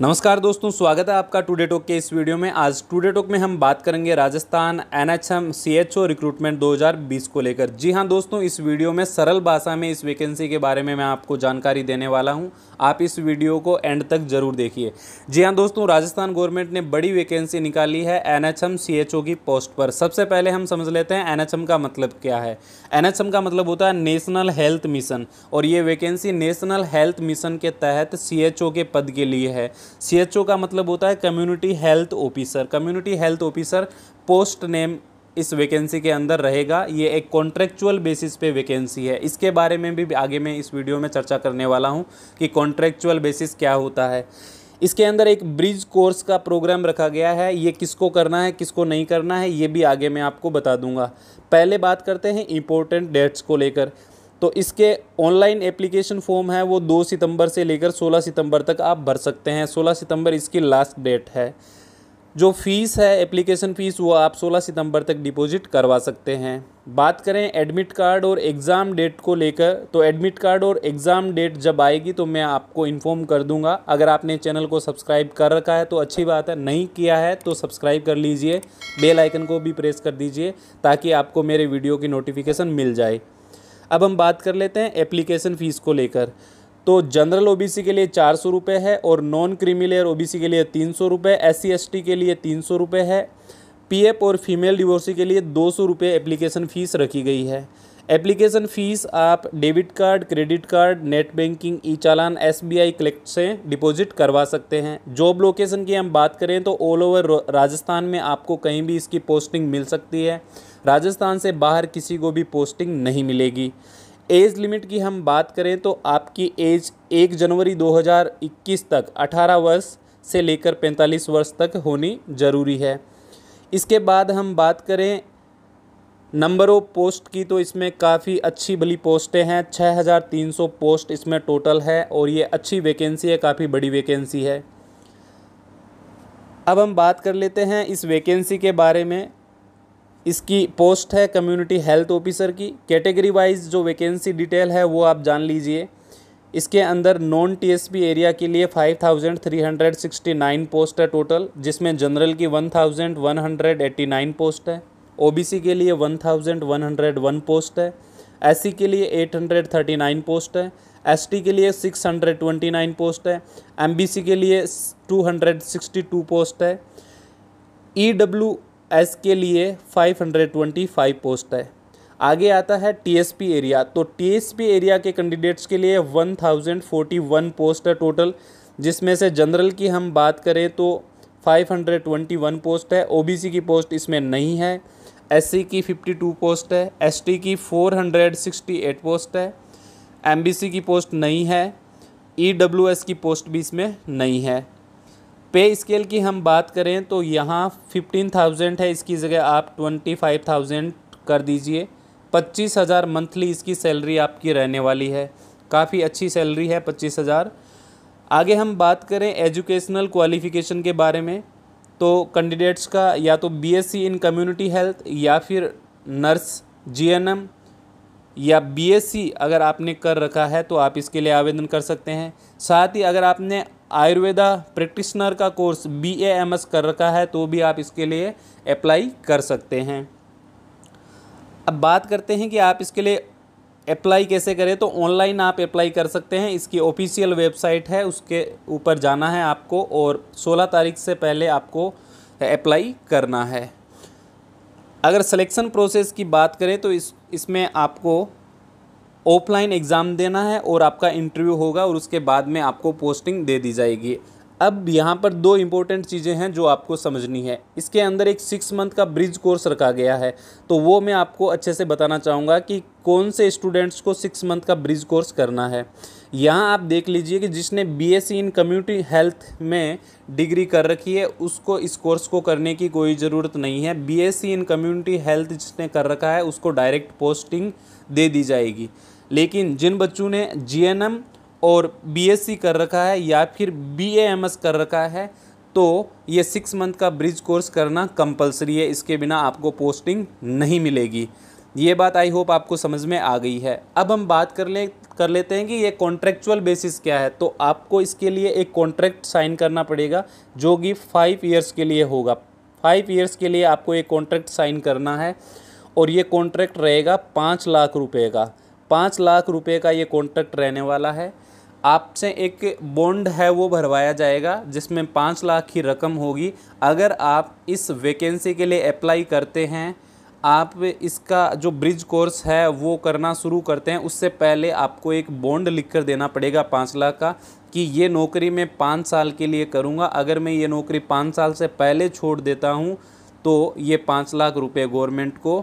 नमस्कार दोस्तों स्वागत है आपका टुडे टॉक के इस वीडियो में आज टुडे टॉक में हम बात करेंगे Rajasthan N H M C H O recruitment 2020 को लेकर जी हां दोस्तों इस वीडियो में सरल भाषा में इस वैकेंसी के बारे में मैं आपको जानकारी देने वाला हूं आप इस वीडियो को एंड तक जरूर देखिए जी हाँ दोस्तों राजस्थान गवर्नमेंट ने बड़ी वैकेंसी निकाली है N H M C H O की पोस्ट पर सबसे पहले हम समझ लेते हैं एन एच एम का मतलब क्या है एन एच एम का मतलब होता है नेशनल हेल्थ मिशन और ये वैकेंसी नेशनल हेल्थ मिशन के तहत सी एच ओ के पद के लिए है सी का मतलब होता है community health officer community health officer post name इस वैकेंसी के अंदर रहेगा ये एक कॉन्ट्रेक्चुअल बेसिस पे वैकेंसी है इसके बारे में भी आगे मैं इस वीडियो में चर्चा करने वाला हूँ कि कॉन्ट्रेक्चुअल बेसिस क्या होता है इसके अंदर एक ब्रिज कोर्स का प्रोग्राम रखा गया है ये किसको करना है किसको नहीं करना है ये भी आगे मैं आपको बता दूंगा पहले बात करते हैं इम्पोर्टेंट डेट्स को लेकर तो इसके ऑनलाइन एप्लीकेशन फॉर्म है वो 2 सितंबर से लेकर 16 सितंबर तक आप भर सकते हैं 16 सितंबर इसकी लास्ट डेट है जो फ़ीस है एप्लीकेशन फ़ीस वो आप 16 सितंबर तक डिपॉजिट करवा सकते हैं बात करें एडमिट कार्ड और एग्ज़ाम डेट को लेकर तो एडमिट कार्ड और एग्ज़ाम डेट जब आएगी तो मैं आपको इन्फॉर्म कर दूंगा अगर आपने चैनल को सब्सक्राइब कर रखा है तो अच्छी बात है नहीं किया है तो सब्सक्राइब कर लीजिए बेल आइकन को भी प्रेस कर दीजिए ताकि आपको मेरे वीडियो की नोटिफिकेशन मिल जाए अब हम बात कर लेते हैं एप्लीकेशन फ़ीस को लेकर तो जनरल ओबीसी के लिए चार सौ रुपये है और नॉन क्रीमी ओबीसी के लिए तीन सौ रुपये एस सी के लिए तीन सौ रुपये है पीएफ और फीमेल डिवोर्सी के लिए दो सौ रुपये एप्लीकेशन फ़ीस रखी गई है एप्लीकेशन फ़ीस आप debit card credit card net banking e challan S B I से डिपॉजिट करवा सकते हैं जॉब लोकेशन की हम बात करें तो ऑल ओवर राजस्थान में आपको कहीं भी इसकी पोस्टिंग मिल सकती है राजस्थान से बाहर किसी को भी पोस्टिंग नहीं मिलेगी एज लिमिट की हम बात करें तो आपकी एज एक जनवरी 2021 तक 18 वर्ष से लेकर 45 वर्ष तक होनी ज़रूरी है इसके बाद हम बात करें नंबर ऑफ पोस्ट की तो इसमें काफ़ी अच्छी भली पोस्टें हैं 6300 पोस्ट इसमें टोटल है और ये अच्छी वैकेंसी है काफ़ी बड़ी वैकेंसी है अब हम बात कर लेते हैं इस वैकेंसी के बारे में इसकी पोस्ट है कम्युनिटी हेल्थ ऑफिसर की कैटेगरी वाइज जो वैकेंसी डिटेल है वो आप जान लीजिए इसके अंदर नॉन टीएसपी एरिया के लिए 5369 पोस्ट है टोटल जिसमें जनरल की 1189 पोस्ट है ओबीसी के लिए 1101 पोस्ट है एससी के लिए 839 पोस्ट है एसटी के लिए 629 पोस्ट है एमबीसी के लिए 262 पोस्ट है ईडब्ल्यूएस e के लिए 525 पोस्ट है आगे आता है टीएसपी एरिया तो टीएसपी एरिया के कैंडिडेट्स के लिए 1041 पोस्ट है टोटल जिसमें से जनरल की हम बात करें तो 521 पोस्ट है ओबीसी की पोस्ट इसमें नहीं है एससी की 52 पोस्ट है एसटी की 468 पोस्ट है एमबीसी की पोस्ट नहीं है ईडब्ल्यूएस e की पोस्ट भी इसमें नहीं है पे स्केल की हम बात करें तो यहाँ फिफ्टीन थाउजेंड है इसकी जगह आप ट्वेंटी फाइव कर दीजिए पच्चीस हज़ार मंथली इसकी सैलरी आपकी रहने वाली है काफ़ी अच्छी सैलरी है पच्चीस हज़ार आगे हम बात करें एजुकेशनल क्वालिफ़िकेशन के बारे में तो कैंडिडेट्स का या तो बीएससी इन कम्युनिटी हेल्थ या फिर नर्स जीएनएम या बीएससी अगर आपने कर रखा है तो आप इसके लिए आवेदन कर सकते हैं साथ ही अगर आपने आयुर्वेदा प्रैक्टिशनर का कोर्स बी एम एस कर रखा है तो भी आप इसके लिए अप्लाई कर सकते हैं अब बात करते हैं कि आप इसके लिए अप्लाई कैसे करें तो ऑनलाइन आप अप्लाई कर सकते हैं इसकी ऑफिशियल वेबसाइट है उसके ऊपर जाना है आपको और 16 तारीख से पहले आपको अप्लाई करना है अगर सिलेक्शन प्रोसेस की बात करें तो इस इसमें आपको ऑफलाइन एग्ज़ाम देना है और आपका इंटरव्यू होगा और उसके बाद में आपको पोस्टिंग दे दी जाएगी अब यहाँ पर दो इम्पोर्टेंट चीज़ें हैं जो आपको समझनी है इसके अंदर एक सिक्स मंथ का ब्रिज कोर्स रखा गया है तो वो मैं आपको अच्छे से बताना चाहूँगा कि कौन से स्टूडेंट्स को सिक्स मंथ का ब्रिज कोर्स करना है यहाँ आप देख लीजिए कि जिसने बीएससी इन कम्युनिटी हेल्थ में डिग्री कर रखी है उसको इस कोर्स को करने की कोई ज़रूरत नहीं है बी इन कम्युनिटी हेल्थ जिसने कर रखा है उसको डायरेक्ट पोस्टिंग दे दी जाएगी लेकिन जिन बच्चों ने जी और बीएससी कर रखा है या फिर बीएएमएस कर रखा है तो ये सिक्स मंथ का ब्रिज कोर्स करना कंपलसरी है इसके बिना आपको पोस्टिंग नहीं मिलेगी ये बात आई होप आपको समझ में आ गई है अब हम बात कर ले कर लेते हैं कि ये कॉन्ट्रेक्चुअल बेसिस क्या है तो आपको इसके लिए एक कॉन्ट्रैक्ट साइन करना पड़ेगा जो कि फाइव ईयर्स के लिए होगा फाइव ईयर्स के लिए आपको एक कॉन्ट्रैक्ट साइन करना है और ये कॉन्ट्रैक्ट रहेगा पाँच लाख रुपये का पाँच लाख रुपये का ये कॉन्ट्रैक्ट रहने वाला है आपसे एक बॉन्ड है वो भरवाया जाएगा जिसमें पाँच लाख की रकम होगी अगर आप इस वैकेंसी के लिए अप्लाई करते हैं आप इसका जो ब्रिज कोर्स है वो करना शुरू करते हैं उससे पहले आपको एक बॉन्ड लिख कर देना पड़ेगा पाँच लाख का कि ये नौकरी मैं पाँच साल के लिए करूँगा अगर मैं ये नौकरी पाँच साल से पहले छोड़ देता हूँ तो ये पाँच लाख रुपये गवर्नमेंट को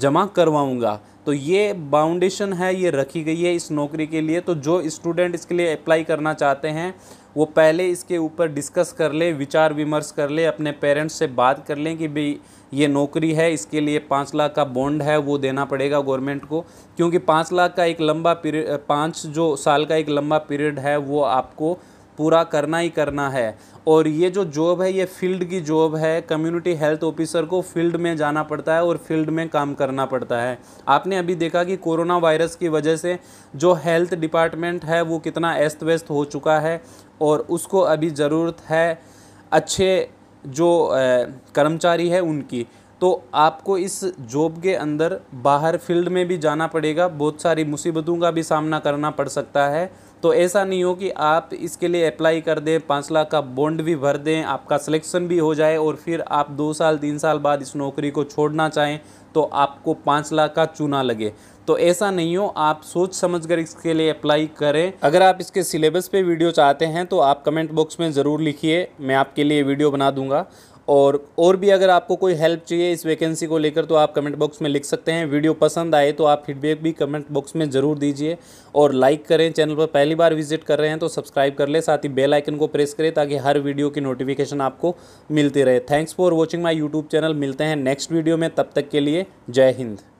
जमा करवाऊँगा तो ये बाउंडेशन है ये रखी गई है इस नौकरी के लिए तो जो स्टूडेंट इसके लिए अप्लाई करना चाहते हैं वो पहले इसके ऊपर डिस्कस कर ले विचार विमर्श कर ले अपने पेरेंट्स से बात कर लें कि भाई ये नौकरी है इसके लिए पाँच लाख का बॉन्ड है वो देना पड़ेगा गवर्नमेंट को क्योंकि पाँच लाख का एक लंबा पीरियड पाँच जो साल का एक लंबा पीरियड है वो आपको पूरा करना ही करना है और ये जो जॉब है ये फील्ड की जॉब है कम्युनिटी हेल्थ ऑफिसर को फील्ड में जाना पड़ता है और फील्ड में काम करना पड़ता है आपने अभी देखा कि कोरोना वायरस की वजह से जो हेल्थ डिपार्टमेंट है वो कितना अस्त व्यस्त हो चुका है और उसको अभी ज़रूरत है अच्छे जो कर्मचारी है उनकी तो आपको इस जॉब के अंदर बाहर फील्ड में भी जाना पड़ेगा बहुत सारी मुसीबतों का भी सामना करना पड़ सकता है तो ऐसा नहीं हो कि आप इसके लिए अप्लाई कर दें पाँच लाख का बॉन्ड भी भर दें आपका सिलेक्शन भी हो जाए और फिर आप दो साल तीन साल बाद इस नौकरी को छोड़ना चाहें तो आपको पाँच लाख का चूना लगे तो ऐसा नहीं हो आप सोच समझ कर इसके लिए अप्लाई करें अगर आप इसके सिलेबस पे वीडियो चाहते हैं तो आप कमेंट बॉक्स में ज़रूर लिखिए मैं आपके लिए वीडियो बना दूंगा और और भी अगर आपको कोई हेल्प चाहिए इस वैकेंसी को लेकर तो आप कमेंट बॉक्स में लिख सकते हैं वीडियो पसंद आए तो आप फीडबैक भी कमेंट बॉक्स में ज़रूर दीजिए और लाइक करें चैनल पर पहली बार विजिट कर रहे हैं तो सब्सक्राइब कर लें साथ ही बेल आइकन को प्रेस करें ताकि हर वीडियो की नोटिफिकेशन आपको मिलती रहे thanks for watching my YouTube channel मिलते हैं नेक्स्ट वीडियो में तब तक के लिए जय हिंद